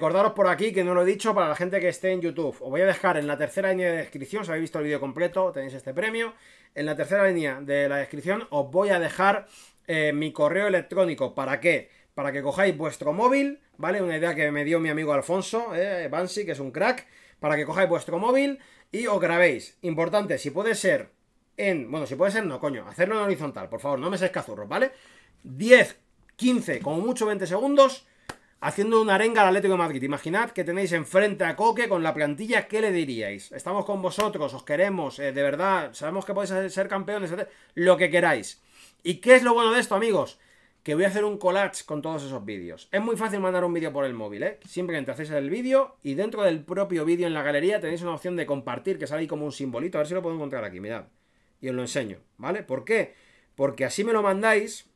Recordaros por aquí que no lo he dicho para la gente que esté en YouTube. Os voy a dejar en la tercera línea de descripción, si habéis visto el vídeo completo, tenéis este premio. En la tercera línea de la descripción os voy a dejar eh, mi correo electrónico. ¿Para qué? Para que cojáis vuestro móvil, ¿vale? Una idea que me dio mi amigo Alfonso, eh, Bansi, que es un crack. Para que cojáis vuestro móvil y os grabéis. Importante, si puede ser en... Bueno, si puede ser, no, coño. Hacerlo en horizontal, por favor, no me seáis cazurros, ¿vale? 10, 15, como mucho 20 segundos haciendo una arenga al Atlético de Madrid. Imaginad que tenéis enfrente a Coque con la plantilla, ¿qué le diríais? Estamos con vosotros, os queremos, eh, de verdad, sabemos que podéis ser campeones, lo que queráis. ¿Y qué es lo bueno de esto, amigos? Que voy a hacer un collage con todos esos vídeos. Es muy fácil mandar un vídeo por el móvil, ¿eh? Simplemente hacéis el vídeo y dentro del propio vídeo en la galería tenéis una opción de compartir que sale ahí como un simbolito. A ver si lo puedo encontrar aquí, mirad. Y os lo enseño, ¿vale? ¿Por qué? Porque así me lo mandáis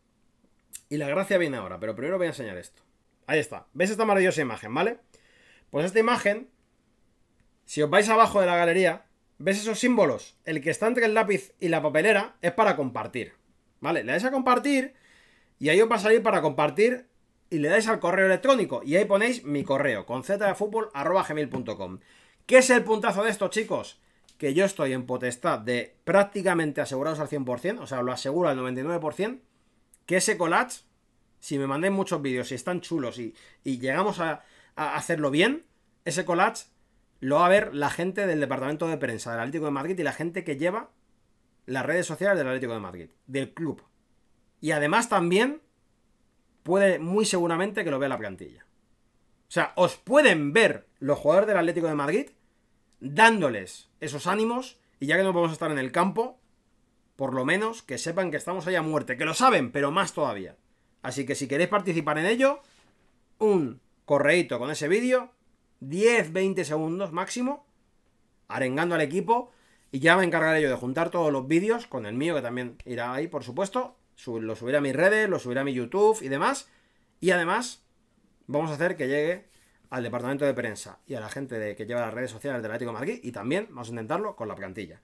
y la gracia viene ahora. Pero primero voy a enseñar esto. Ahí está. ¿Ves esta maravillosa imagen, vale? Pues esta imagen, si os vais abajo de la galería, ¿ves esos símbolos? El que está entre el lápiz y la papelera es para compartir, ¿vale? Le dais a compartir y ahí os va a salir para compartir y le dais al correo electrónico y ahí ponéis mi correo con gmail.com ¿Qué es el puntazo de esto, chicos? Que yo estoy en potestad de prácticamente asegurados al 100%, o sea, lo aseguro al 99%, que ese collage si me mandáis muchos vídeos, si están chulos y, llegamos a, hacerlo bien, ese collage lo va a ver la gente del departamento de prensa del Atlético de Madrid y la gente que lleva las redes sociales del Atlético de Madrid, del club. Y además también puede muy seguramente que lo vea la plantilla. O sea, os pueden ver los jugadores del Atlético de Madrid dándoles esos ánimos y ya que no podemos estar en el campo, por lo menos que sepan que estamos allá a muerte, que lo saben, pero más todavía. Así que si queréis participar en ello, un correíto con ese vídeo, 10-20 segundos máximo, arengando al equipo, y ya me encargaré yo de juntar todos los vídeos con el mío, que también irá ahí, por supuesto, lo subiré a mis redes, lo subiré a mi YouTube y demás, y además vamos a hacer que llegue al departamento de prensa y a la gente de, que lleva las redes sociales del Atlético de Madrid, y también vamos a intentarlo con la plantilla.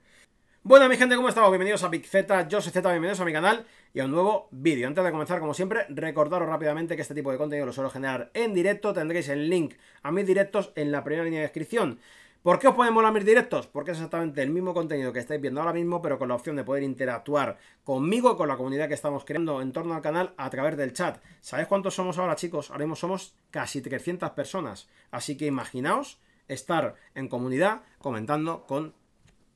Bueno, mi gente, ¿cómo estamos? Bienvenidos a Big Z, yo soy Z, bienvenidos a mi canal y a un nuevo vídeo. Antes de comenzar, como siempre, recordaros rápidamente que este tipo de contenido lo suelo generar en directo, tendréis el link a mis directos en la primera línea de descripción. ¿Por qué os pueden molar mis directos? Porque es exactamente el mismo contenido que estáis viendo ahora mismo, pero con la opción de poder interactuar conmigo con la comunidad que estamos creando en torno al canal a través del chat. ¿Sabéis cuántos somos ahora, chicos? Ahora mismo somos casi 300 personas, así que imaginaos estar en comunidad comentando con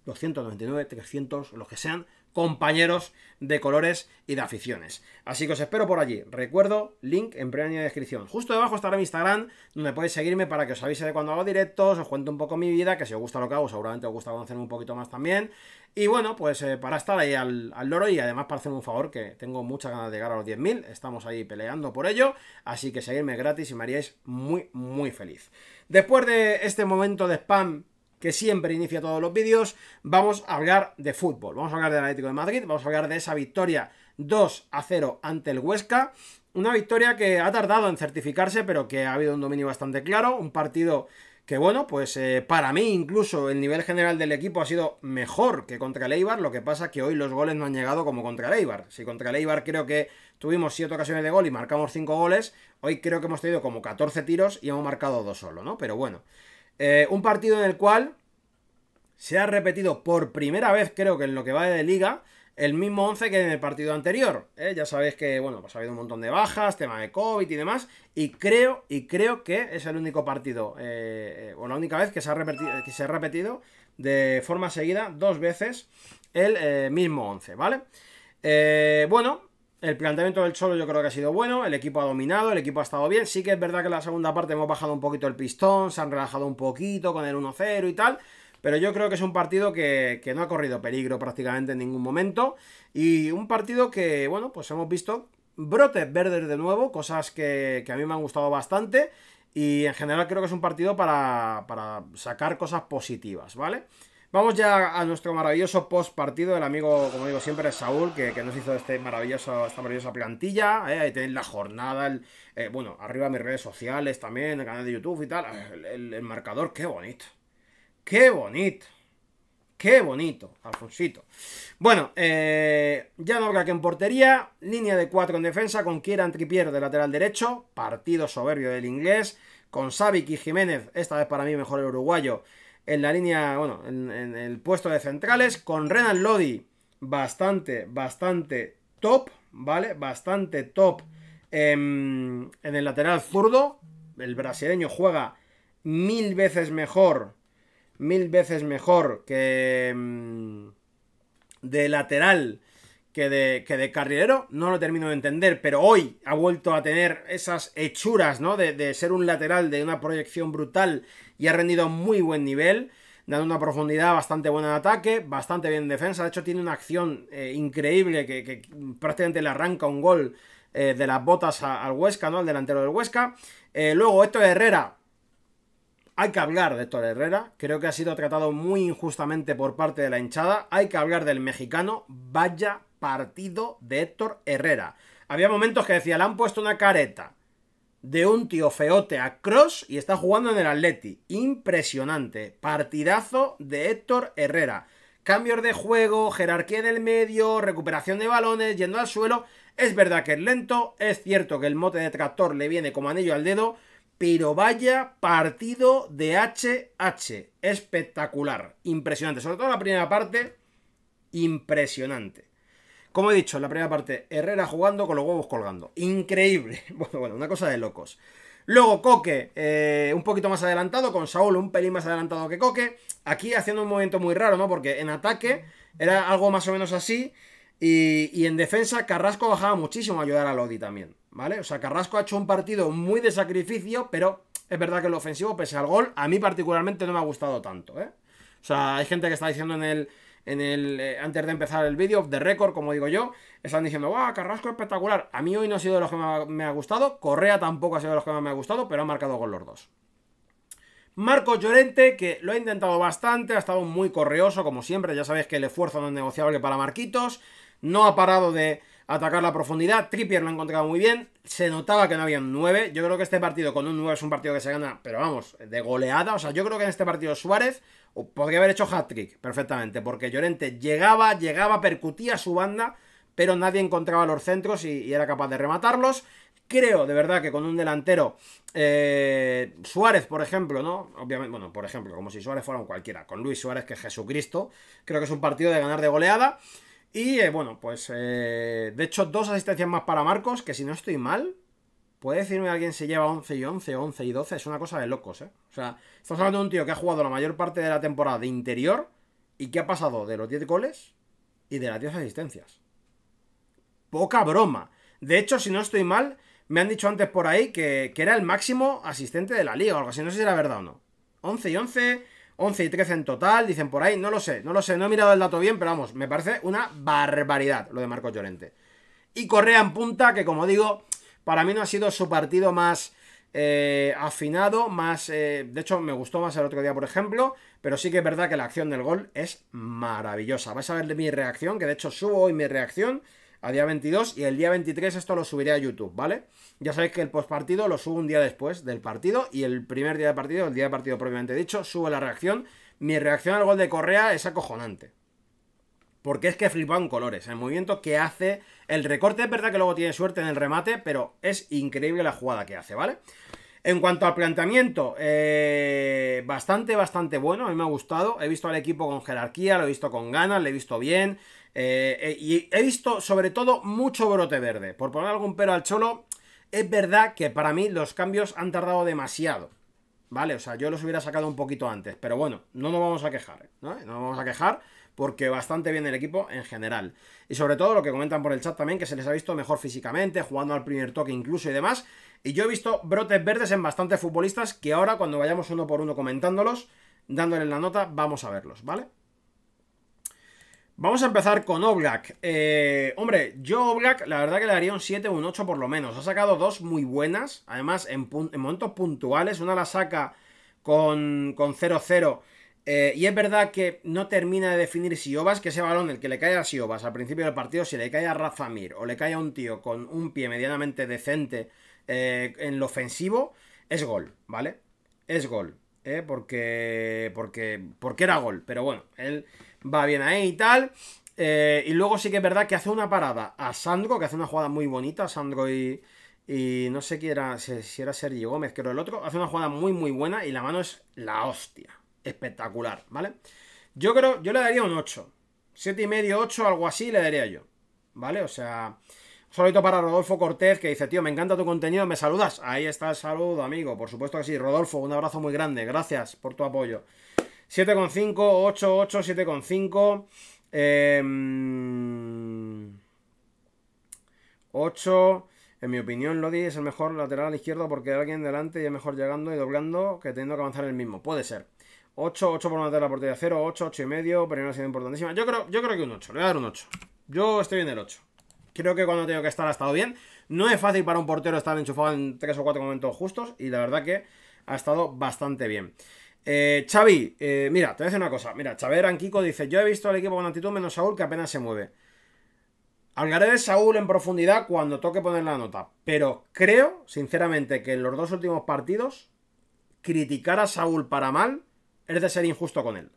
299, 300, los que sean, compañeros de colores y de aficiones. Así que os espero por allí. Recuerdo, link en de descripción. Justo debajo estará mi Instagram, donde podéis seguirme para que os avise de cuando hago directos, os cuento un poco mi vida, que si os gusta lo que hago, seguramente os gusta conocerme un poquito más también. Y bueno, pues eh, para estar ahí al, loro y además para hacerme un favor, que tengo muchas ganas de llegar a los 10.000, estamos ahí peleando por ello, así que seguirme gratis y me haríais muy, muy feliz. Después de este momento de spam que siempre inicia todos los vídeos, vamos a hablar de fútbol, vamos a hablar del Atlético de Madrid, vamos a hablar de esa victoria 2 a 0 ante el Huesca, una victoria que ha tardado en certificarse, pero que ha habido un dominio bastante claro, un partido que bueno, pues eh, para mí incluso el nivel general del equipo ha sido mejor que contra el Eibar, lo que pasa que hoy los goles no han llegado como contra el Eibar. Si contra el Eibar creo que tuvimos 7 ocasiones de gol y marcamos 5 goles, hoy creo que hemos tenido como 14 tiros y hemos marcado 2 solo, ¿no? Pero bueno, eh, un partido en el cual se ha repetido por primera vez, creo que en lo que va de liga, el mismo 11 que en el partido anterior. ¿eh? Ya sabéis que, bueno, pues ha habido un montón de bajas, tema de COVID y demás. Y creo, y creo que es el único partido, eh, o la única vez que se, ha repetido, que se ha repetido de forma seguida dos veces el mismo 11, ¿vale? bueno, el planteamiento del Cholo yo creo que ha sido bueno, el equipo ha dominado, el equipo ha estado bien. Sí que es verdad que en la segunda parte hemos bajado un poquito el pistón, se han relajado un poquito con el 1-0 y tal. Pero yo creo que es un partido que, no ha corrido peligro prácticamente en ningún momento. Y un partido que, bueno, pues hemos visto brotes verdes de nuevo, cosas que, a mí me han gustado bastante. Y en general creo que es un partido para, sacar cosas positivas, ¿vale? vale Vamos ya a nuestro maravilloso post partido, del amigo, como digo siempre, Saúl, que, nos hizo este maravilloso, esta maravillosa plantilla. Eh, ahí tenéis la jornada, eh, bueno, arriba mis redes sociales también, el canal de YouTube y tal. El, marcador, qué bonito. Qué bonito. Qué bonito, Alfonsito. Bueno, eh, ya no habrá que en portería, línea de 4 en defensa, con Kieran Tripier de lateral derecho, partido soberbio del inglés, con Savic y Jiménez, esta vez para mí mejor el uruguayo, en la línea, bueno, en, el puesto de centrales, con Renan Lodi bastante, bastante top, ¿vale? Bastante top em, en, el lateral zurdo. El brasileño juega mil veces mejor, mil veces mejor que em, de lateral que de, que de carrilero. No lo termino de entender, pero hoy ha vuelto a tener esas hechuras, ¿no? De, de ser un lateral de una proyección brutal y ha rendido muy buen nivel, dando una profundidad bastante buena en ataque, bastante bien en defensa. De hecho, tiene una acción eh, increíble que, prácticamente le arranca un gol eh, de las botas al Huesca, ¿no? Al delantero del Huesca. Eh, luego, Héctor Herrera. Hay que hablar de Héctor Herrera. Creo que ha sido tratado muy injustamente por parte de la hinchada. Hay que hablar del mexicano. Vaya partido de Héctor Herrera. Había momentos que decía, le han puesto una careta de un tío feote a Cross y está jugando en el Atleti. Impresionante. Partidazo de Héctor Herrera. Cambios de juego, jerarquía en el medio, recuperación de balones, yendo al suelo. Es verdad que es lento, es cierto que el mote de tractor le viene como anillo al dedo, pero vaya partido de HH. Espectacular. Impresionante. Sobre todo la primera parte, impresionante. Como he dicho en la primera parte, Herrera jugando con los huevos colgando. Increíble. Bueno, bueno, una cosa de locos. Luego Coque, eh, un poquito más adelantado, con Saúl un pelín más adelantado que Coque. Aquí haciendo un movimiento muy raro, ¿no? Porque en ataque era algo más o menos así. Y, y, en defensa, Carrasco bajaba muchísimo a ayudar a Lodi también, ¿vale? O sea, Carrasco ha hecho un partido muy de sacrificio, pero es verdad que el ofensivo, pese al gol, a mí particularmente no me ha gustado tanto, ¿eh? O sea, hay gente que está diciendo en el, el, eh, antes de empezar el vídeo, The Record, como digo yo, están diciendo, ¡guau, Carrasco espectacular! A mí hoy no ha sido de los que me ha, gustado, Correa tampoco ha sido de los que me ha gustado, pero ha marcado con los dos. Marcos Llorente, que lo ha intentado bastante, ha estado muy correoso, como siempre, ya sabéis que el esfuerzo no es negociable para Marquitos, no ha parado de atacar la profundidad. Trippier lo ha encontrado muy bien. Se notaba que no había un 9. Yo creo que este partido con un 9 es un partido que se gana, pero vamos, de goleada. O sea, yo creo que en este partido Suárez podría haber hecho hat-trick perfectamente, porque Llorente llegaba, llegaba, percutía su banda, pero nadie encontraba los centros y, era capaz de rematarlos. Creo de verdad que con un delantero eh, Suárez, por ejemplo, ¿no? Obviamente, bueno, por ejemplo, como si Suárez fuera un cualquiera, con Luis Suárez, que es Jesucristo, creo que es un partido de ganar de goleada. Y eh, bueno, pues eh, de hecho dos asistencias más para Marcos, que si no estoy mal, puede decirme alguien se lleva 11 y 11, 11 y 12, es una cosa de locos, ¿eh? O sea, estamos hablando de un tío que ha jugado la mayor parte de la temporada de interior y que ha pasado de los 10 goles y de las 10 asistencias. Poca broma. De hecho, si no estoy mal, me han dicho antes por ahí que, que era el máximo asistente de la liga, o algo así, no sé si era verdad o no. 11 y 11, 11 y 13 en total, dicen por ahí, no lo sé, no lo sé, no he mirado el dato bien, pero vamos, me parece una barbaridad lo de Marcos Llorente. Y Correa en punta, que como digo, para mí no ha sido su partido más eh, afinado, más... Eh, de hecho, me gustó más el otro día, por ejemplo, pero sí que es verdad que la acción del gol es maravillosa. Vais a ver mi reacción, que de hecho subo hoy mi reacción a día 22 y el día 23 esto lo subiré a YouTube, ¿vale? Ya sabéis que el postpartido lo subo un día después del partido y el primer día de partido, el día de partido propiamente dicho, subo la reacción. Mi reacción al gol de Correa es acojonante. Porque es que en colores. El movimiento que hace, el recorte es verdad que luego tiene suerte en el remate, pero es increíble la jugada que hace, ¿vale? En cuanto al planteamiento, eh, bastante, bastante bueno. A mí me ha gustado. He visto al equipo con jerarquía, lo he visto con ganas, lo he visto bien. Eh, eh, y he visto, sobre todo, mucho brote verde. Por poner algún pero al cholo, es verdad que para mí los cambios han tardado demasiado. ¿Vale? O sea, yo los hubiera sacado un poquito antes. Pero bueno, no nos vamos a quejar. No, no nos vamos a quejar porque bastante bien el equipo en general. Y sobre todo lo que comentan por el chat también, que se les ha visto mejor físicamente, jugando al primer toque incluso y demás. Y yo he visto brotes verdes en bastantes futbolistas que ahora cuando vayamos uno por uno comentándolos, dándoles la nota, vamos a verlos, ¿vale? Vamos a empezar con Oblak. Eh, hombre, yo Oblak la verdad que le daría un 7 o un 8 por lo menos. Ha sacado dos muy buenas, además en, momentos puntuales. Una la saca con 0-0 eh, y es verdad que no termina de definir si que ese balón el que le cae a Siobas al principio del partido, si le cae a Razamir o le cae a un tío con un pie medianamente decente eh, en lo ofensivo, es gol, ¿vale? Es gol, Porque, porque, porque era gol, pero bueno, él va bien ahí y tal. Eh, y luego sí que es verdad que hace una parada a Sandro, que hace una jugada muy bonita, Sandro y, y no sé quién era, si era Sergio Gómez, creo el otro, hace una jugada muy muy buena y la mano es la hostia, espectacular, ¿vale? Yo creo, yo le daría un 8, 7 y medio, 8, algo así le daría yo, ¿vale? O sea, solito para Rodolfo Cortés que dice, tío, me encanta tu contenido, ¿me saludas? Ahí está el saludo, amigo, por supuesto que sí, Rodolfo, un abrazo muy grande, gracias por tu apoyo. 7,5, 8, 8, 7,5. Eh, 8. En mi opinión, Lodi es el mejor lateral izquierdo porque hay alguien delante y es mejor llegando y doblando que teniendo que avanzar el mismo. Puede ser. 8, 8 por de la portería 0, 8, 8 y medio, pero no ha sido importantísima. Yo creo, yo creo que un 8, le voy a dar un 8. Yo estoy en el 8. Creo que cuando tengo que estar ha estado bien. No es fácil para un portero estar enchufado en 3 o 4 momentos justos y la verdad que ha estado bastante bien. Eh, Xavi, eh, mira, te voy a decir una cosa. Mira, Xavier Anquico dice: Yo he visto al equipo con actitud menos Saúl que apenas se mueve. Hablaré de Saúl en profundidad cuando toque poner la nota. Pero creo, sinceramente, que en los dos últimos partidos, criticar a Saúl para mal es de ser injusto con él.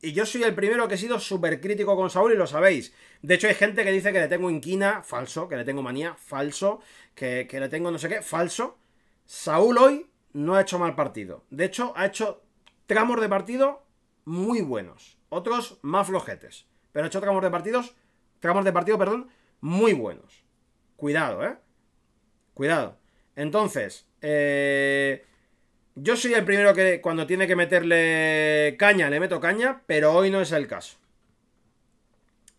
Y yo soy el primero que he sido súper crítico con Saúl y lo sabéis. De hecho, hay gente que dice que le tengo inquina, falso, que le tengo manía, falso, que le tengo no sé qué, falso. Saúl hoy no ha hecho mal partido. De hecho, ha hecho tramos de partido muy buenos. Otros más flojetes. Pero ha hecho tramos de partidos. Tramos de partido, perdón, muy buenos. Cuidado, ¿eh? Cuidado. Entonces, eh, yo soy el primero que cuando tiene que meterle caña, le meto caña, pero hoy no es el caso.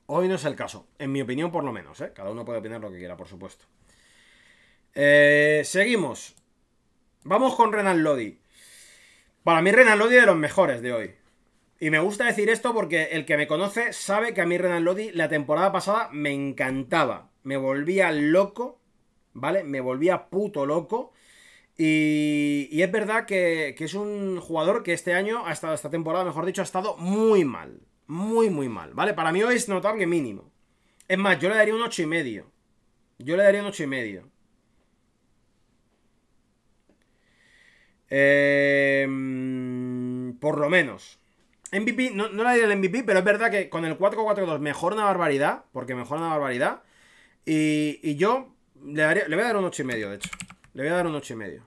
Hoy no es el caso, en mi opinión por lo menos, ¿eh? Cada uno puede opinar lo que quiera, por supuesto. Eh, seguimos. Vamos con Renan Lodi. Para mí Renan Lodi es de los mejores de hoy. Y me gusta decir esto porque el que me conoce sabe que a mí Renan Lodi la temporada pasada me encantaba. Me volvía loco, ¿vale? Me volvía puto loco. Y, es verdad que, es un jugador que este año, ha estado esta temporada, mejor dicho, ha estado muy mal. Muy, muy mal, ¿vale? Para mí hoy es notable mínimo. Es más, yo le daría un y medio. Yo le daría un y medio. Em, por lo menos. MVP, no, no la diré el MVP, pero es verdad que con el 4-4-2 mejor una barbaridad, porque mejor una barbaridad. Y, yo le, voy a dar un medio de hecho. Le voy a dar un medio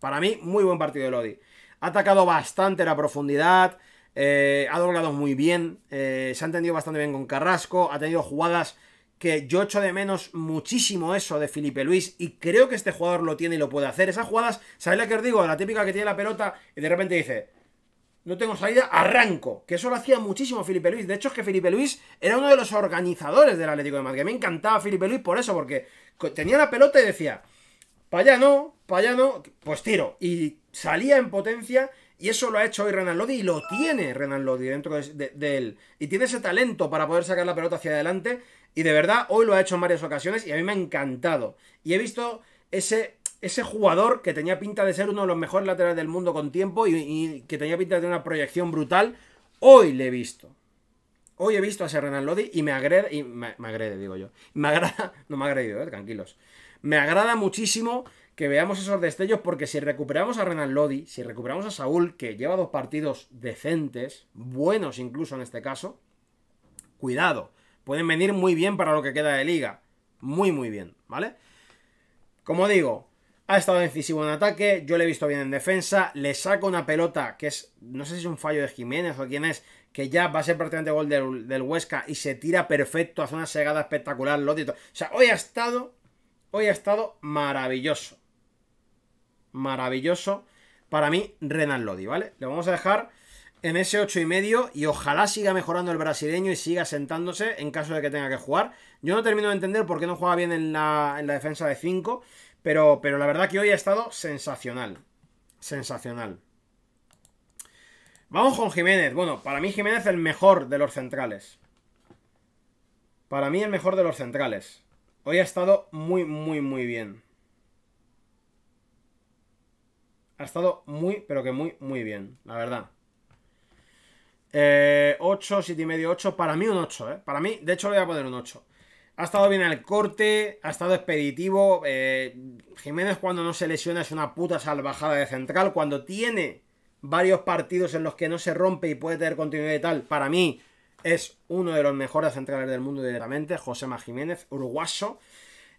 Para mí, muy buen partido de Lodi. Ha atacado bastante la profundidad. Eh, ha doblado muy bien. Eh, se ha entendido bastante bien con Carrasco. Ha tenido jugadas que yo echo de menos muchísimo eso de Felipe Luis y creo que este jugador lo tiene y lo puede hacer. Esas jugadas, ¿sabéis la que os digo? La típica que tiene la pelota y de repente dice, no tengo salida, arranco. Que eso lo hacía muchísimo Felipe Luis. De hecho, es que Felipe Luis era uno de los organizadores del Atlético de Madrid. Que me encantaba Felipe Luis por eso, porque tenía la pelota y decía, para allá no, para allá no, pues tiro. Y salía en potencia y eso lo ha hecho hoy Renan Lodi y lo tiene Renan Lodi dentro de, de, él. Y tiene ese talento para poder sacar la pelota hacia adelante y de verdad, hoy lo ha hecho en varias ocasiones y a mí me ha encantado. Y he visto ese, ese jugador que tenía pinta de ser uno de los mejores laterales del mundo con tiempo y, que tenía pinta de tener una proyección brutal. Hoy le he visto. Hoy he visto a ese Renan Lodi y me agrede, y me, agrede, digo yo. Me agrada, no me ha agredido, eh, tranquilos. Me agrada muchísimo que veamos esos destellos porque si recuperamos a Renan Lodi, si recuperamos a Saúl, que lleva dos partidos decentes, buenos incluso en este caso, cuidado, pueden venir muy bien para lo que queda de liga. Muy, muy bien, ¿vale? Como digo, ha estado decisivo en ataque, yo le he visto bien en defensa, le saco una pelota que es, no sé si es un fallo de Jiménez o quién es, que ya va a ser prácticamente gol del, del Huesca y se tira perfecto, hace una segada espectacular, todo. O sea, hoy ha estado, hoy ha estado maravilloso. Maravilloso para mí Renan Lodi, ¿vale? Le vamos a dejar en ese 8 y medio y ojalá siga mejorando el brasileño y siga sentándose en caso de que tenga que jugar. Yo no termino de entender por qué no juega bien en la, en la defensa de 5, pero, pero la verdad que hoy ha estado sensacional. Sensacional. Vamos con Jiménez. Bueno, para mí Jiménez el mejor de los centrales. Para mí el mejor de los centrales. Hoy ha estado muy, muy, muy bien. Ha estado muy, pero que muy, muy bien, la verdad. 8, eh, 7 y medio, 8. Para mí un 8, ¿eh? Para mí, de hecho le voy a poner un 8. Ha estado bien al corte, ha estado expeditivo. Eh, Jiménez cuando no se lesiona es una puta salvajada de central. Cuando tiene varios partidos en los que no se rompe y puede tener continuidad y tal, para mí es uno de los mejores centrales del mundo directamente. José Jiménez, uruguayo.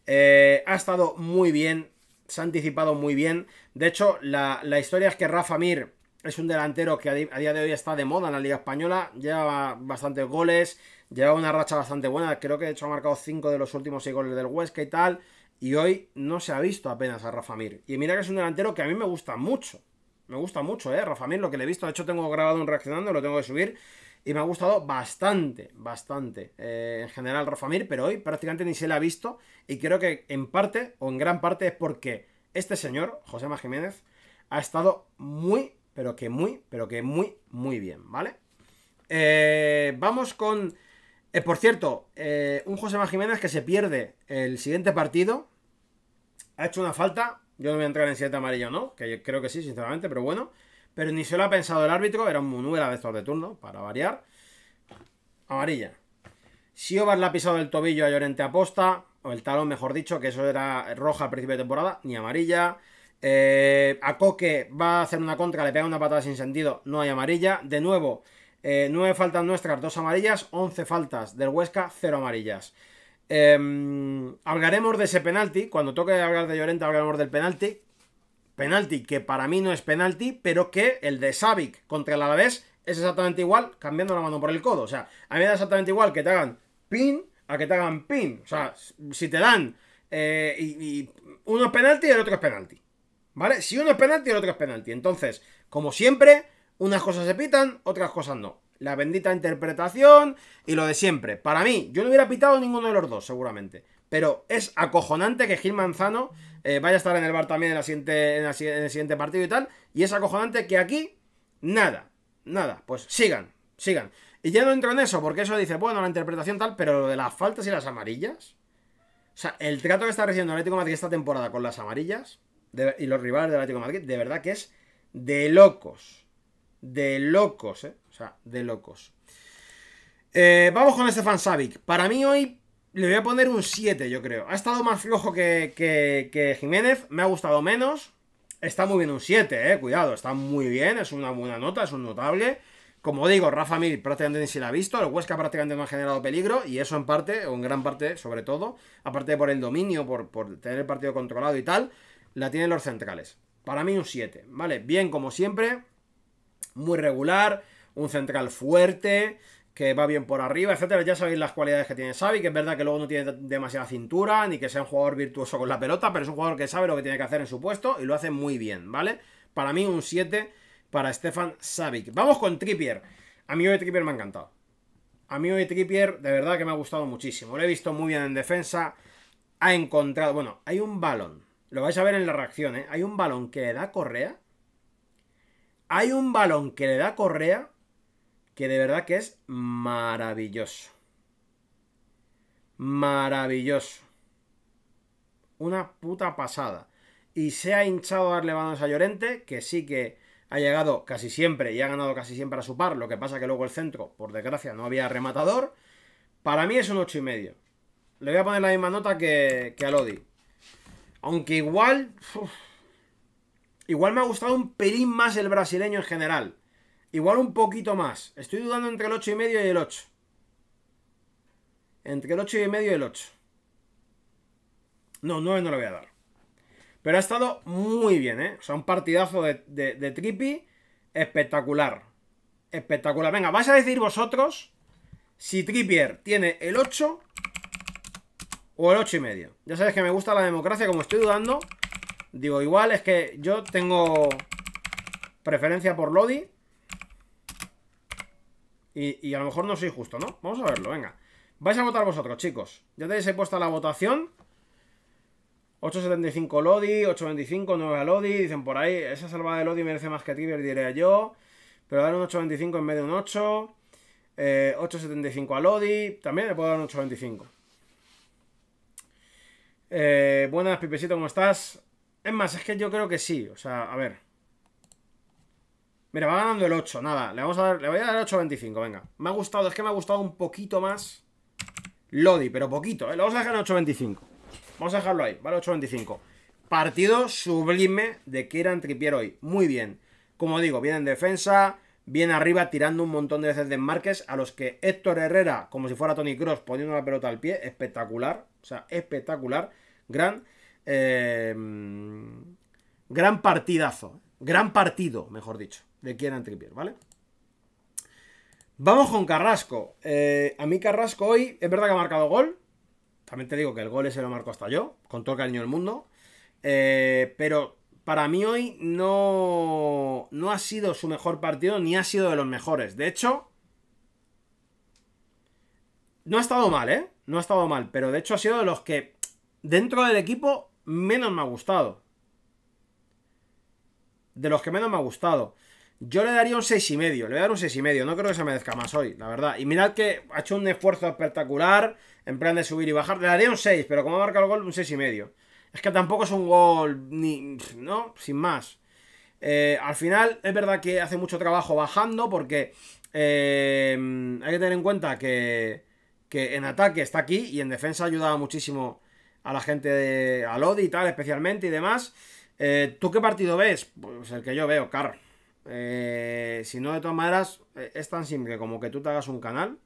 Eh, ha estado muy bien, se ha anticipado muy bien. De hecho, la, la historia es que Rafa Mir es un delantero que a día de hoy está de moda en la Liga Española, lleva bastantes goles, lleva una racha bastante buena, creo que de hecho ha marcado 5 de los últimos 6 goles del Huesca y tal, y hoy no se ha visto apenas a Rafamir Mir. Y mira que es un delantero que a mí me gusta mucho, me gusta mucho, ¿eh? Rafa Mir, lo que le he visto, de hecho tengo grabado un reaccionando, lo tengo que subir, y me ha gustado bastante, bastante, eh, en general Rafa Mir, pero hoy prácticamente ni se le ha visto, y creo que en parte, o en gran parte, es porque este señor, José Más Jiménez, ha estado muy pero que muy, pero que muy, muy bien, ¿vale? Eh, vamos con... Eh, por cierto, eh, un José Manuel Jiménez que se pierde el siguiente partido. Ha hecho una falta. Yo no voy a entrar en siete amarillo no, que creo que sí, sinceramente, pero bueno. Pero ni se lo ha pensado el árbitro, era un Munuela de estos de turno, para variar. Amarilla. Si Ovar le ha pisado el tobillo a Llorente aposta, o el talón, mejor dicho, que eso era roja al principio de temporada, ni amarilla. Eh, a Coque va a hacer una contra, le pega una patada sin sentido, no hay amarilla. De nuevo, eh, nueve 9 faltas nuestras, 2 amarillas, 11 faltas del Huesca, 0 amarillas. Em, hablaremos de ese penalti, cuando toque hablar de Llorente hablaremos del penalti. Penalti que para mí no es penalti, pero que el de Savic contra el Alavés es exactamente igual, cambiando la mano por el codo. O sea, a mí me da exactamente igual que te hagan pin a que te hagan pin. O sea, si te dan eh, y uno es penalti y el otro es penalti. ¿Vale? Si uno es penalti, el otro es penalti. Entonces, como siempre, unas cosas se pitan, otras cosas no. La bendita interpretación y lo de siempre. Para mí, yo no hubiera pitado ninguno de los dos, seguramente. Pero es acojonante que Gil Manzano eh, vaya a estar en el bar también en, la en, el siguiente partido y tal. Y es acojonante que aquí, nada, nada. Pues sigan, sigan. Y ya no entro en eso, porque eso dice, bueno, la interpretación tal, pero lo de las faltas y las amarillas. O sea, el trato que está recibiendo el Atlético Madrid esta temporada con las amarillas y los rivales del Atlético Madrid, de verdad que es de locos. De locos, ¿eh? O sea, de locos. Eh, vamos con Stefan Savic. Para mí hoy le voy a poner un 7, yo creo. Ha estado más flojo que, que, Jiménez, me ha gustado menos. Está muy bien un 7, eh, cuidado, está muy bien, es una buena nota, es un notable. Como digo, Rafa Mil prácticamente ni se la ha visto, el Huesca prácticamente no ha generado peligro, y eso en parte, o en gran parte sobre todo, aparte por el dominio, por, por tener el partido controlado y tal, la tienen los centrales. Para mí un 7, ¿vale? Bien como siempre, muy regular, un central fuerte, que va bien por arriba, etcétera. Ya sabéis las cualidades que tiene Xavi, que es verdad que luego no tiene demasiada cintura, ni que sea un jugador virtuoso con la pelota, pero es un jugador que sabe lo que tiene que hacer en su puesto y lo hace muy bien, ¿vale? Para mí un 7 para Stefan Savic. Vamos con Trippier. A mí hoy Trippier me ha encantado. A mí hoy Trippier de verdad que me ha gustado muchísimo. Lo he visto muy bien en defensa. Ha encontrado, bueno, hay un balón lo vais a ver en la reacción, ¿eh? Hay un balón que le da Correa. Hay un balón que le da Correa que de verdad que es maravilloso. Maravilloso. Una puta pasada. Y se ha hinchado a darle balones a Llorente, que sí que ha llegado casi siempre y ha ganado casi siempre a su par. Lo que pasa que luego el centro, por desgracia, no había rematador. Para mí es un medio. Le voy a poner la misma nota que, que a Lodi. Aunque igual. igual me ha gustado un pelín más el brasileño en general. Igual un poquito más. Estoy dudando entre el 8 y medio y el 8. Entre el 8 y medio y el 8. No, 9 no lo voy a dar. Pero ha estado muy bien, ¿eh? O sea, un partidazo de, de, espectacular. Espectacular. Venga, vais a decir vosotros si Trippier tiene el 8 o el 8,5. y medio. Ya sabes que me gusta la democracia, como estoy dudando. Digo, igual es que yo tengo preferencia por Lodi. Y, a lo mejor no soy justo, ¿no? Vamos a verlo, venga. Vais a votar vosotros, chicos. Ya tenéis puesta la votación. 8.75 Lodi, 8.25, 9 a Lodi. Dicen por ahí, esa salvada de Lodi merece más que Tiber, diría yo. Pero dar un 8.25 en vez de un 8. 8.75 eh, a Lodi. También le puedo dar un 8.25. Eh, buenas, Pipecito, ¿cómo estás? Es más, es que yo creo que sí. O sea, a ver. Mira, va ganando el 8, nada. Le, vamos a dar, le voy a dar 8.25, venga. Me ha gustado, es que me ha gustado un poquito más Lodi, pero poquito, ¿eh? Lo vamos a dejar en 8.25. Vamos a dejarlo ahí, vale, 8.25. Partido sublime de Kieran Trippier hoy. Muy bien. Como digo, bien en defensa, bien arriba, tirando un montón de veces de marques a los que Héctor Herrera, como si fuera Tony Cross, poniendo la pelota al pie, espectacular. O sea, espectacular. Gran. Eh, gran partidazo. Gran partido, mejor dicho, de Kieran Trippier, ¿vale? Vamos con Carrasco. Eh, a mí Carrasco hoy, es verdad que ha marcado gol. También te digo que el gol ese lo marco hasta yo, con todo el cariño del mundo. Eh, pero para mí hoy no, no ha sido su mejor partido ni ha sido de los mejores. De hecho, no ha estado mal, ¿eh? no ha estado mal, pero de hecho ha sido de los que dentro del equipo menos me ha gustado. De los que menos me ha gustado. Yo le daría un medio le voy a dar un medio no creo que se merezca más hoy, la verdad. Y mirad que ha hecho un esfuerzo espectacular en plan de subir y bajar. Le daría un 6, pero como ha marcado el gol, un y medio Es que tampoco es un gol, ni, ¿no? Sin más. Eh, al final, es verdad que hace mucho trabajo bajando porque eh, hay que tener en cuenta que que en ataque está aquí y en defensa ayudaba muchísimo a la gente de a Lodi y tal, especialmente y demás. Eh, ¿Tú qué partido ves? Pues el que yo veo, Car. Eh, si no, de todas maneras, eh, es tan simple como que tú te hagas un canal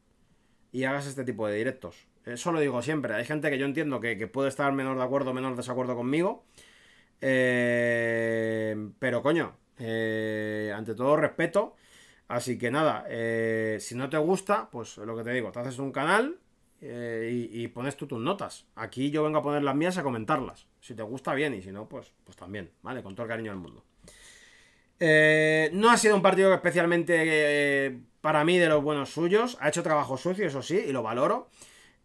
y hagas este tipo de directos. Eso lo digo siempre. Hay gente que yo entiendo que, puede estar menos de acuerdo, menos desacuerdo conmigo. pero coño, ante todo respeto. Así que nada, eh, si no te gusta, pues lo que te digo, te haces un canal eh, y, pones tú tus notas. Aquí yo vengo a poner las mías a comentarlas. Si te gusta, bien, y si no, pues, pues también, ¿vale? Con todo el cariño del mundo. Eh, no ha sido un partido especialmente para mí de los buenos suyos. Ha hecho trabajo sucio, eso sí, y lo valoro.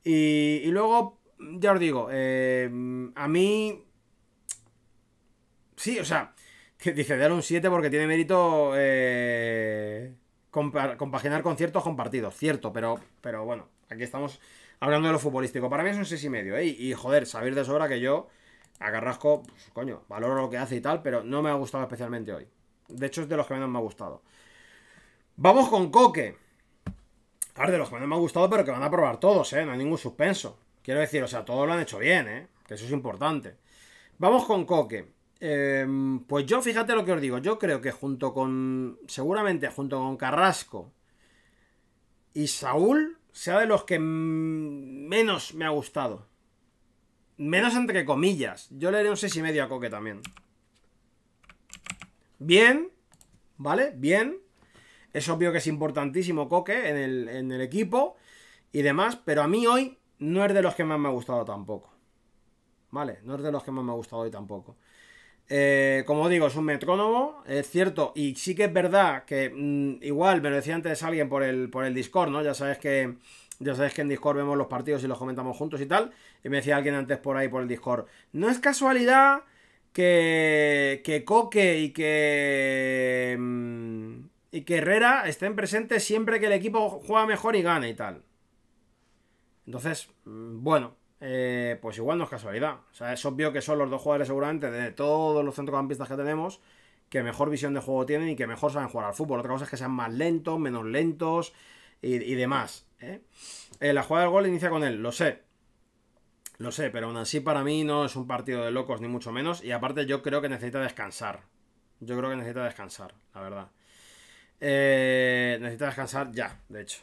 y luego, ya os digo, a mí... Sí, o sea, dice, dale un 7 porque tiene mérito eh, compaginar conciertos con partidos. Cierto, pero, pero bueno, aquí estamos hablando de lo futbolístico. Para mí es un 6,5, y medio, ¿eh? Y joder, saber de sobra que yo a Carrasco, pues, coño, valoro lo que hace y tal, pero no me ha gustado especialmente hoy. De hecho, es de los que menos me ha gustado. Vamos con Coque. A de los que menos me ha gustado, pero que van a probar todos, ¿eh? No hay ningún suspenso. Quiero decir, o sea, todos lo han hecho bien, ¿eh? Que eso es importante. Vamos con Coque. Em, pues yo fíjate lo que os digo, yo creo que junto con, seguramente junto con Carrasco y Saúl, sea de los que menos me ha gustado. Menos entre comillas. Yo le haré un 6 medio a Coque también. Bien, ¿vale? Bien. Es obvio que es importantísimo Coque en el, en el equipo y demás, pero a mí hoy no es de los que más me ha gustado tampoco. ¿Vale? No es de los que más me ha gustado hoy tampoco. Eh, como digo, es un metrónomo, es cierto, y sí que es verdad que mm, igual me lo decía antes alguien por el, por el Discord, ¿no? Ya sabes que ya sabes que en Discord vemos los partidos y los comentamos juntos y tal, y me decía alguien antes por ahí por el Discord, no es casualidad que, que Coque y que mm, y que Herrera estén presentes siempre que el equipo juega mejor y gana y tal. Entonces, mm, bueno, eh, pues igual no es casualidad. O sea, es obvio que son los dos jugadores seguramente de todos los centrocampistas que tenemos que mejor visión de juego tienen y que mejor saben jugar al fútbol. Otra cosa es que sean más lentos, menos lentos y, demás. ¿eh? Eh, la jugada del gol inicia con él, lo sé. Lo sé, pero aún así para mí no es un partido de locos, ni mucho menos. Y aparte yo creo que necesita descansar. Yo creo que necesita descansar, la verdad. necesita descansar ya, de hecho.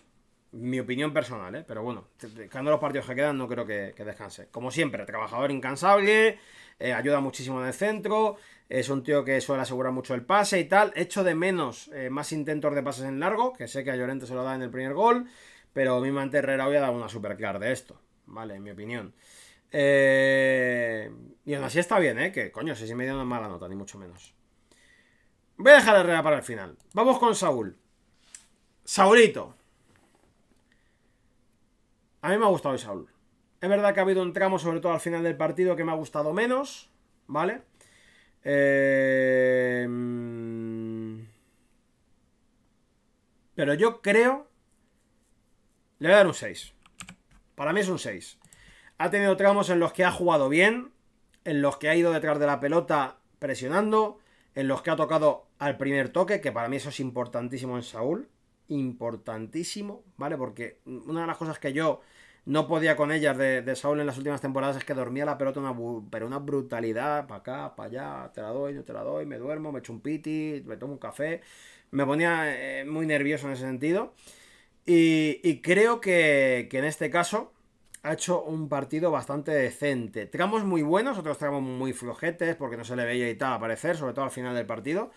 Mi opinión personal, ¿eh? Pero bueno, dejando los partidos que quedan no creo que, que descanse. Como siempre, trabajador incansable, eh, ayuda muchísimo en el centro, es un tío que suele asegurar mucho el pase y tal. hecho de menos eh, más intentos de pases en largo, que sé que a Llorente se lo da en el primer gol, pero mi Mante Herrera hoy ha dado una super clara de esto, ¿vale? En mi opinión. Eh, y aún así está bien, ¿eh? Que coño, si y medio no es mala nota, ni mucho menos. Voy a dejar a Herrera para el final. Vamos con Saúl. Saúlito. A mí me ha gustado Saúl. Es verdad que ha habido un tramo, sobre todo al final del partido, que me ha gustado menos, ¿vale? Eh, mm, pero yo creo... Le voy a dar un 6. Para mí es un 6. Ha tenido tramos en los que ha jugado bien, en los que ha ido detrás de la pelota presionando, en los que ha tocado al primer toque, que para mí eso es importantísimo en Saúl importantísimo, ¿vale? Porque una de las cosas que yo no podía con ellas de, de Saúl en las últimas temporadas es que dormía la pelota una, pero una brutalidad, para acá, para allá, te la doy, no te la doy, me duermo, me echo un piti, me tomo un café, me ponía eh, muy nervioso en ese sentido. Y, creo que, en este caso ha hecho un partido bastante decente. Tramos muy buenos, otros tramos muy flojetes, porque no se le veía y tal aparecer, sobre todo al final del partido,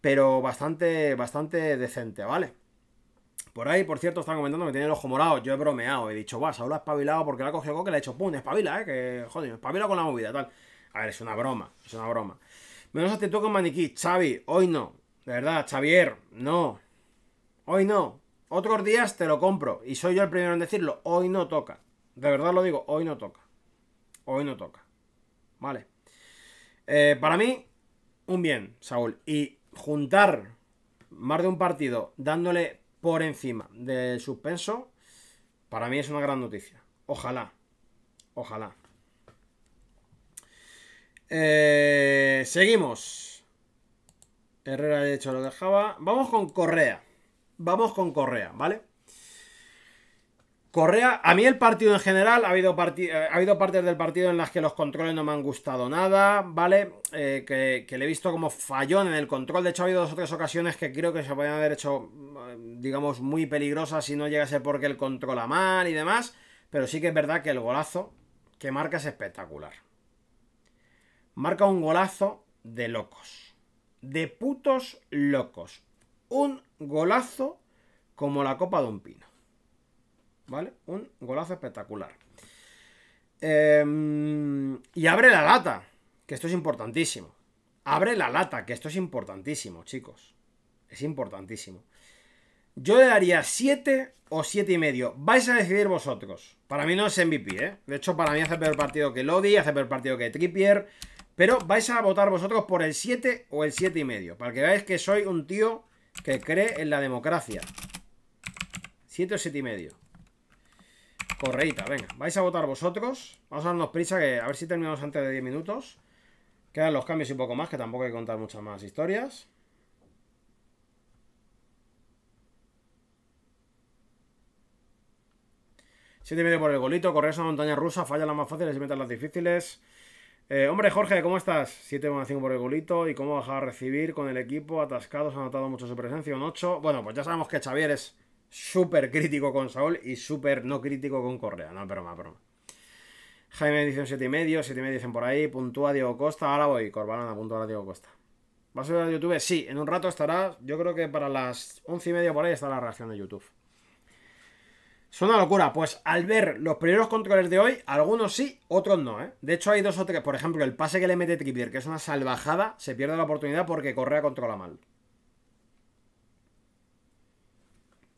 pero bastante, bastante decente, ¿vale? Por ahí, por cierto, están comentando que tiene el ojo morado. Yo he bromeado, he dicho, va, Saúl ha espabilado porque la ha cogido Coque, le ha hecho, pum, espabila, eh, que joder, espabila con la movida, tal. A ver, es una broma, es una broma. Menos toca con Maniquí, Xavi, hoy no. De verdad, Xavier, no. Hoy no. Otros días te lo compro. Y soy yo el primero en decirlo. Hoy no toca. De verdad lo digo, hoy no toca. Hoy no toca. Vale. Eh, para mí, un bien, Saúl. Y juntar más de un partido dándole por encima del suspenso, para mí es una gran noticia. Ojalá. Ojalá. Eh, seguimos. Herrera de hecho lo dejaba. Vamos con Correa. Vamos con Correa, ¿vale? Correa, a mí el partido en general, ha habido, eh, ha habido partes del partido en las que los controles no me han gustado nada, ¿vale? Eh, que, le he visto como fallón en el control, de hecho ha habido dos o tres ocasiones que creo que se podían haber hecho, mm, digamos, muy peligrosas si no llegase porque el controla mal y demás, pero sí que es verdad que el golazo que marca es espectacular. Marca un golazo de locos, de putos locos, un golazo como la copa de un pino. ¿Vale? Un golazo espectacular. Em, y abre la lata, que esto es importantísimo. Abre la lata, que esto es importantísimo, chicos. Es importantísimo. Yo le daría 7 o 7 y medio. Vais a decidir vosotros. Para mí no es MVP, ¿eh? De hecho, para mí hace peor partido que Lodi, hace peor partido que Trippier. Pero vais a votar vosotros por el 7 o el 7 y medio. Para que veáis que soy un tío que cree en la democracia. 7 o 7 y medio. Correita, venga. Vais a votar vosotros. Vamos a darnos prisa, que a ver si terminamos antes de 10 minutos. Quedan los cambios y un poco más, que tampoco hay que contar muchas más historias. Siete y medio por el golito, correr esa montaña rusa, falla las más fáciles y metas las difíciles. Eh, hombre, Jorge, ¿cómo estás? 7,5 por el golito. ¿Y cómo vas a recibir con el equipo? Atascados, ha notado mucho su presencia, un 8. Bueno, pues ya sabemos que Xavier es súper crítico con Saúl y súper no crítico con Correa. No, pero broma, broma. Jaime dice un 7,5, 7,5 dicen por ahí. Puntúa Diego Costa. Ahora voy, Corbalana, puntúa a Diego Costa. ¿Va a ver a YouTube? Sí, en un rato estará. Yo creo que para las 11 y media por ahí está la reacción de YouTube. Suena una locura. Pues al ver los primeros controles de hoy, algunos sí, otros no, ¿eh? De hecho, hay dos o tres. Por ejemplo, el pase que le mete Trippier, que es una salvajada, se pierde la oportunidad porque Correa controla mal.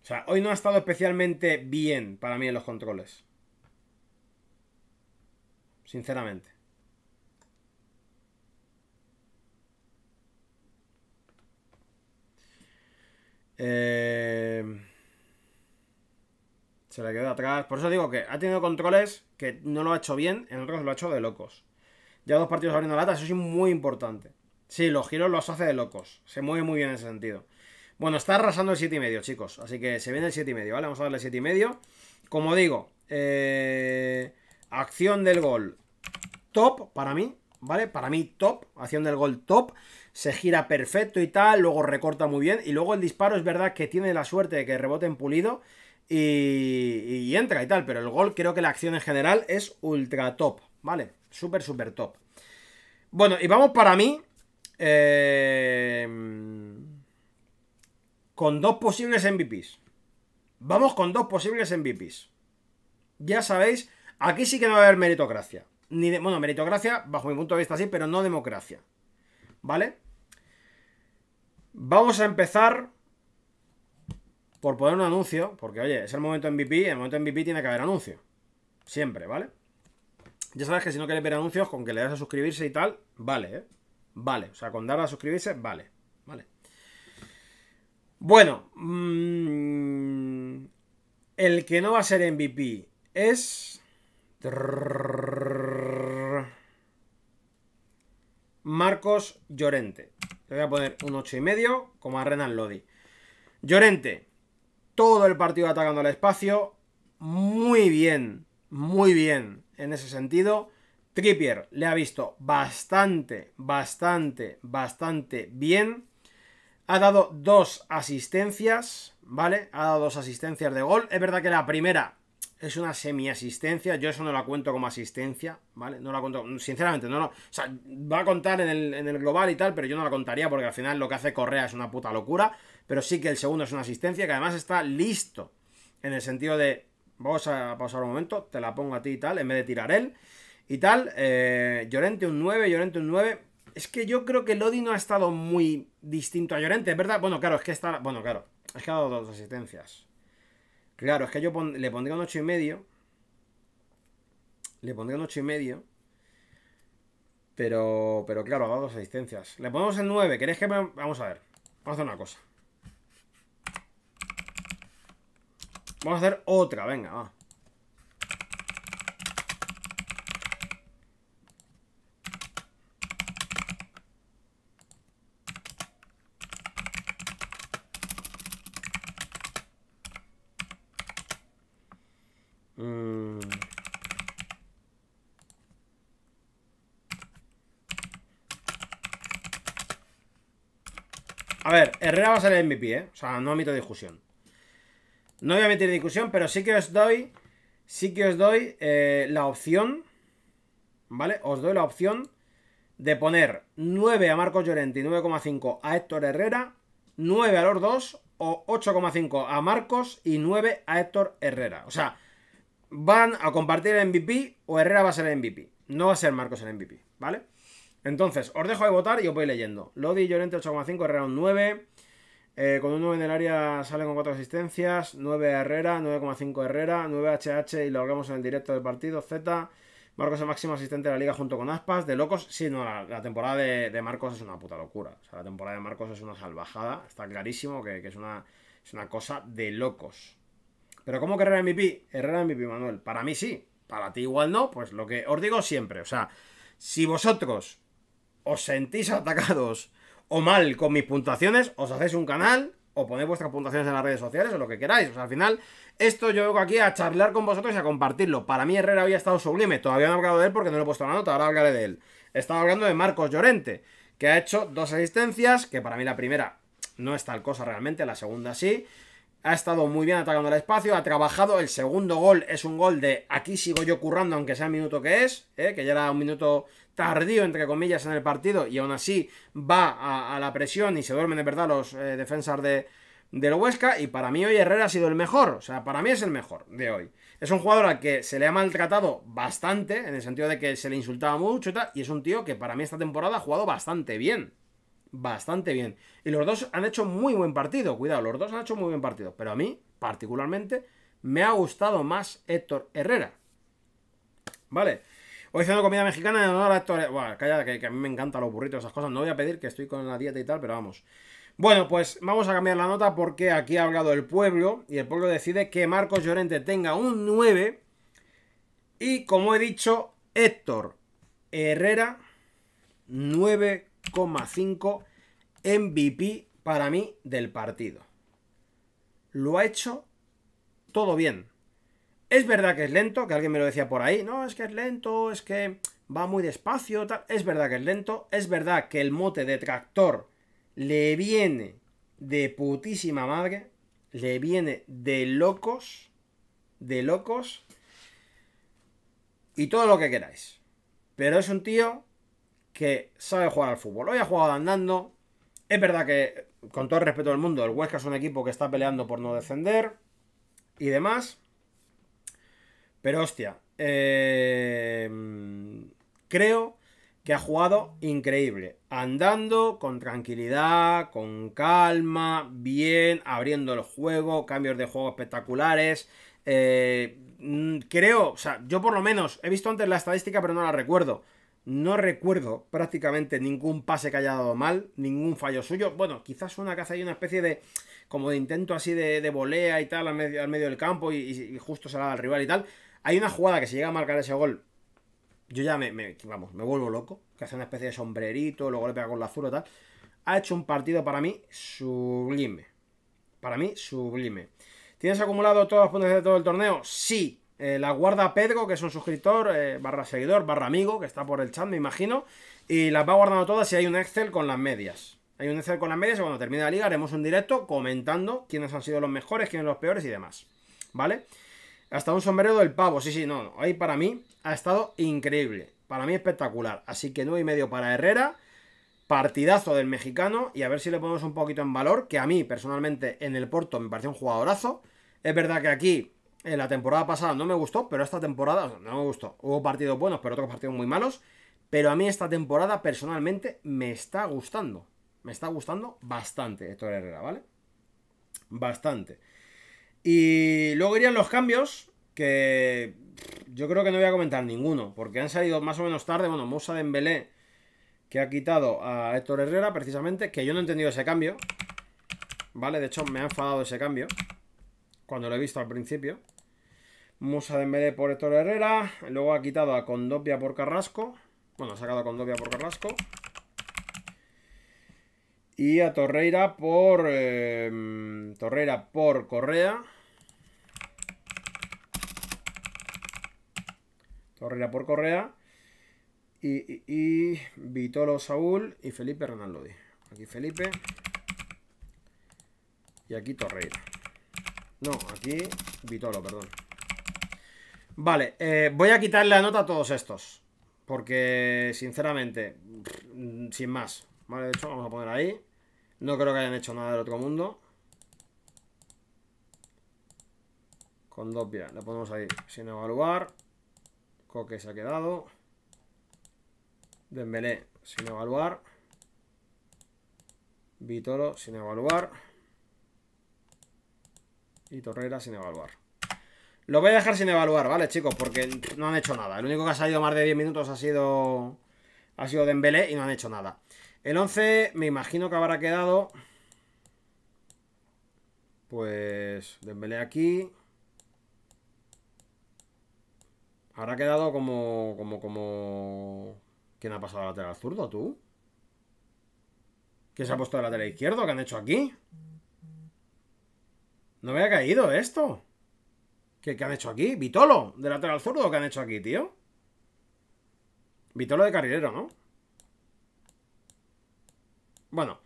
O sea, hoy no ha estado especialmente bien para mí en los controles. Sinceramente. Eh, se le quedó atrás. Por eso digo que ha tenido controles que no lo ha hecho bien, en otros lo ha hecho de locos. Ya dos partidos abriendo latas. eso es muy importante. Sí, los giros los hace de locos. Se mueve muy bien en ese sentido. Bueno, está arrasando el 7,5, chicos. Así que se viene el 7,5, ¿vale? Vamos a darle 7,5. Como digo, eh, acción del gol top para mí, ¿vale? Para mí top, acción del gol top. Se gira perfecto y tal, luego recorta muy bien. Y luego el disparo es verdad que tiene la suerte de que rebote en pulido y, y entra y tal. Pero el gol creo que la acción en general es ultra top, ¿vale? Súper, súper top. Bueno, y vamos para mí. Eh con dos posibles MVPs. Vamos con dos posibles MVPs. Ya sabéis, aquí sí que no va a haber meritocracia. Ni de, bueno, meritocracia, bajo mi punto de vista sí, pero no democracia. ¿Vale? Vamos a empezar por poner un anuncio, porque oye, es el momento MVP, en el momento MVP tiene que haber anuncio. Siempre, ¿vale? Ya sabes que si no quieres ver anuncios, con que le das a suscribirse y tal, vale, ¿eh? Vale, o sea, con dar a suscribirse, vale, vale. Bueno, mm, el que no va a ser MVP es... Marcos Llorente. Le voy a poner un 8,5 como a Renan Lodi. Llorente, todo el partido atacando al espacio. Muy bien, muy bien en ese sentido. Trippier le ha visto bastante, bastante, bastante bien. Ha dado dos asistencias, ¿vale? Ha dado dos asistencias de gol. Es verdad que la primera es una semi-asistencia. Yo eso no la cuento como asistencia, ¿vale? No la cuento, sinceramente, no, no. O sea, va a contar en el, global y tal, pero yo no la contaría porque al final lo que hace Correa es una puta locura. Pero sí que el segundo es una asistencia que además está listo en el sentido de, vamos a pausar un momento, te la pongo a ti y tal, en vez de tirar él y tal. Eh, Llorente un 9, Llorente un 9. Es que yo creo que Lodi no ha estado muy distinto a Llorente, ¿verdad? Bueno, claro, es que está. Bueno, claro, es que ha dado dos asistencias. Claro, es que yo le pondría un 8 y medio. Le pondría un 8 y medio. Pero, pero claro, ha dado dos asistencias. Le ponemos el 9. ¿Queréis que Vamos a ver. Vamos a hacer una cosa. Vamos a hacer otra, venga, va. A ver, Herrera va a ser el MVP, ¿eh? O sea, no admito discusión. No voy a meter discusión, pero sí que os doy. Sí que os doy eh, la opción. ¿Vale? Os doy la opción de poner 9 a Marcos Llorente y 9,5 a Héctor Herrera, 9 a los dos o 8,5 a Marcos y 9 a Héctor Herrera. O sea, van a compartir el MVP o Herrera va a ser el MVP. No va a ser Marcos el MVP, ¿vale? Entonces, os dejo de votar y os voy leyendo. Lodi Llorente 8,5, Herrera un 9. Eh, con un 9 en el área sale con 4 asistencias. 9 Herrera, 9,5 Herrera, 9 HH y lo hablamos en el directo del partido. Z. Marcos es máximo asistente de la liga junto con Aspas. De locos, sí, no, la, temporada de, Marcos es una puta locura. O sea, la temporada de Marcos es una salvajada. Está clarísimo que, es, una, es una cosa de locos. Pero ¿cómo que Herrera MVP? Herrera MVP, Manuel. Para mí sí. Para ti igual no. Pues lo que os digo siempre. O sea, si vosotros os sentís atacados o mal con mis puntuaciones, os hacéis un canal o ponéis vuestras puntuaciones en las redes sociales o lo que queráis. O sea, al final, esto yo vengo aquí a charlar con vosotros y a compartirlo. Para mí Herrera había estado sublime. Todavía no he hablado de él porque no le he puesto la nota, ahora hablaré de él. Estaba hablando de Marcos Llorente, que ha hecho dos asistencias, que para mí la primera no es tal cosa realmente, la segunda sí. Ha estado muy bien atacando el espacio, ha trabajado. El segundo gol es un gol de aquí sigo yo currando, aunque sea el minuto que es, ¿eh? que ya era un minuto tardío, entre comillas, en el partido y aún así va a, la presión y se duermen de verdad los eh, defensas de, del Huesca y para mí hoy Herrera ha sido el mejor, o sea, para mí es el mejor de hoy. Es un jugador al que se le ha maltratado bastante, en el sentido de que se le insultaba mucho y y es un tío que para mí esta temporada ha jugado bastante bien. Bastante bien. Y los dos han hecho muy buen partido, cuidado, los dos han hecho muy buen partido, pero a mí, particularmente, me ha gustado más Héctor Herrera. ¿Vale? Hoy haciendo comida mexicana en honor a Héctor. Buah, calla, que, a mí me encantan los burritos, esas cosas. No voy a pedir que estoy con la dieta y tal, pero vamos. Bueno, pues vamos a cambiar la nota porque aquí ha hablado el pueblo y el pueblo decide que Marcos Llorente tenga un 9. Y como he dicho, Héctor Herrera, 9,5 MVP para mí del partido. Lo ha hecho todo bien. Es verdad que es lento, que alguien me lo decía por ahí, no, es que es lento, es que va muy despacio, tal. Es verdad que es lento, es verdad que el mote de tractor le viene de putísima madre, le viene de locos, de locos, y todo lo que queráis. Pero es un tío que sabe jugar al fútbol. Hoy ha jugado andando. Es verdad que, con todo el respeto del mundo, el Huesca es un equipo que está peleando por no descender y demás. Pero hostia, em, creo que ha jugado increíble, andando con tranquilidad, con calma, bien, abriendo el juego, cambios de juego espectaculares. Eh, mm, creo, o sea, yo por lo menos he visto antes la estadística, pero no la recuerdo. No recuerdo prácticamente ningún pase que haya dado mal, ningún fallo suyo. Bueno, quizás una caza y una especie de como de intento así de, de volea y tal al medio, del campo y, justo se la da al rival y tal. Hay una jugada que se llega a marcar ese gol. Yo ya me, me vamos, me vuelvo loco. Que hace una especie de sombrerito, luego le pega con la azul y tal. Ha hecho un partido para mí sublime. Para mí, sublime. ¿Tienes acumulado todos los puntos de todo el torneo? Sí. Eh, la guarda Pedro, que es un suscriptor, eh, barra seguidor, barra amigo, que está por el chat, me imagino. Y las va guardando todas y hay un Excel con las medias. Hay un Excel con las medias y cuando termine la liga haremos un directo comentando quiénes han sido los mejores, quiénes los peores y demás. ¿Vale? vale hasta un sombrero del pavo, sí, sí, no, no. Ahí para mí ha estado increíble. Para mí espectacular. Así que 9 y medio para Herrera. Partidazo del mexicano. Y a ver si le ponemos un poquito en valor. Que a mí, personalmente, en el Porto me pareció un jugadorazo. Es verdad que aquí, en la temporada pasada, no me gustó. Pero esta temporada, no me gustó. Hubo partidos buenos, pero otros partidos muy malos. Pero a mí esta temporada, personalmente, me está gustando. Me está gustando bastante de Herrera, ¿vale? Bastante. Y luego irían los cambios, que yo creo que no voy a comentar ninguno, porque han salido más o menos tarde. Bueno, de Dembélé, que ha quitado a Héctor Herrera, precisamente, que yo no he entendido ese cambio. ¿Vale? De hecho, me ha enfadado ese cambio, cuando lo he visto al principio. Musa Dembélé por Héctor Herrera. Luego ha quitado a Condopia por Carrasco. Bueno, ha sacado a Condopia por Carrasco. Y a Torreira por... Eh, Torreira por Correa. Torreira por Correa. Y, y, Vitolo Saúl y Felipe Renalodi. Aquí Felipe. Y aquí Torreira. No, aquí Vitolo, perdón. Vale, eh, voy a quitarle la nota a todos estos. Porque, sinceramente, sin más. Vale, de hecho, vamos a poner ahí. No creo que hayan hecho nada del otro mundo. Con mira, la ponemos ahí, sin evaluar que se ha quedado. Dembélé sin evaluar. Vitoro sin evaluar. Y Torrera sin evaluar. Lo voy a dejar sin evaluar, ¿vale, chicos? Porque no han hecho nada. El único que ha salido más de 10 minutos ha sido... Ha sido Dembélé y no han hecho nada. El 11 me imagino que habrá quedado... Pues... Dembélé aquí... Habrá quedado como. como. como. ¿Quién ha pasado lateral zurdo, tú? ¿Quién se ha puesto de lateral izquierdo? ¿Qué han hecho aquí? No me ha caído esto. ¿Qué, qué han hecho aquí? ¿Vitolo? ¿De lateral zurdo? ¿Qué han hecho aquí, tío? Vitolo de carrilero, ¿no? Bueno,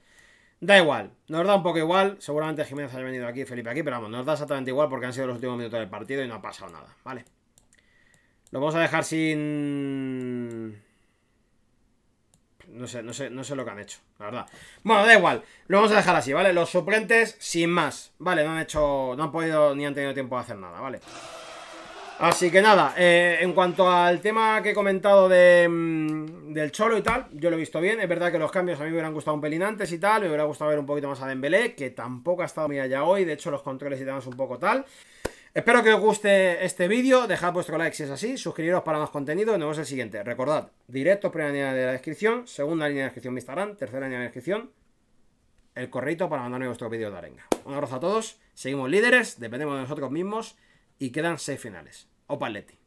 da igual. Nos da un poco igual. Seguramente Jiménez haya venido aquí, Felipe aquí, pero vamos, nos da exactamente igual porque han sido los últimos minutos del partido y no ha pasado nada, ¿vale? Lo vamos a dejar sin... No sé, no sé, lo que han hecho, la verdad. Bueno, da igual, lo vamos a dejar así, ¿vale? Los suplentes sin más, ¿vale? No han hecho, no han podido ni han tenido tiempo de hacer nada, ¿vale? Así que nada, eh, en cuanto al tema que he comentado mm, del Cholo y tal, yo lo he visto bien. Es verdad que los cambios a mí me hubieran gustado un pelín antes y tal. Me hubiera gustado ver un poquito más a Dembélé, que tampoco ha estado muy allá hoy. De hecho, los controles y demás un poco tal. Espero que os guste este vídeo, dejad vuestro like si es así, suscribiros para más contenido y nos vemos el siguiente. Recordad, directo, primera línea de la descripción, segunda línea de la descripción Mi Instagram, tercera línea de la descripción, el corrito para mandarme vuestro vídeo de arenga. Un abrazo a todos, seguimos líderes, dependemos de nosotros mismos y quedan seis finales. Opa Leti.